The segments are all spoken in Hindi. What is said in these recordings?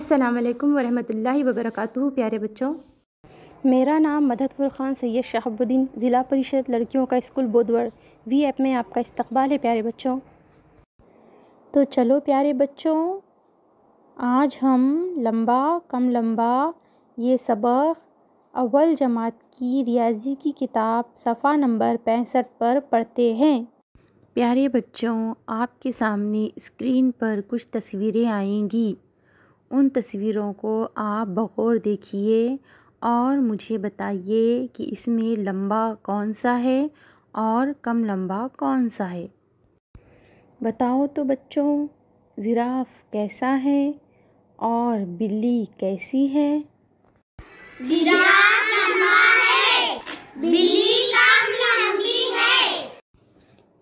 असलकम वरहल वबरक प्यारे बच्चों मेरा नाम मददपुर ख़ान सैयद शहाबुद्दीन ज़िला परिषद लड़कियों का स्कूल बोधवड़ वी एप में आपका इस्तबाल है प्यारे बच्चों तो चलो प्यारे बच्चों आज हम लंबा कम लंबा ये सबक अव्वल जमात की रियाजी की किताब सफ़ा नंबर पैंसठ पर पढ़ते हैं प्यारे बच्चों आपके सामने स्क्रीन पर कुछ तस्वीरें आएंगी उन तस्वीरों को आप ब़ौर देखिए और मुझे बताइए कि इसमें लम्बा कौन सा है और कम लम्बा कौन सा है बताओ तो बच्चों ज़िराफ़ कैसा है और बिल्ली कैसी है ज़िराफ़ लंबा है बिल्ली कम लंबी है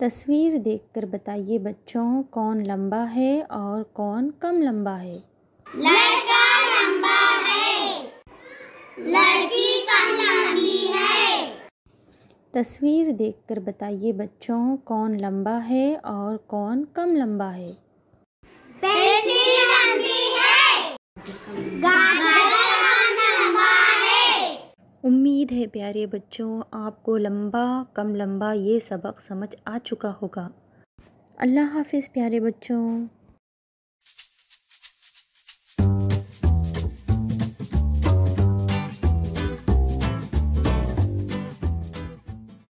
तस्वीर देखकर बताइए बच्चों कौन लम्बा है और कौन कम लम्बा है लड़का लंबा है लड़की कम लंबी है तस्वीर देखकर बताइए बच्चों कौन लंबा है और कौन कम लंबा है है उम्मीद है प्यारे बच्चों आपको लंबा कम लंबा ये सबक समझ आ चुका होगा अल्लाह हाफिज़ प्यारे बच्चों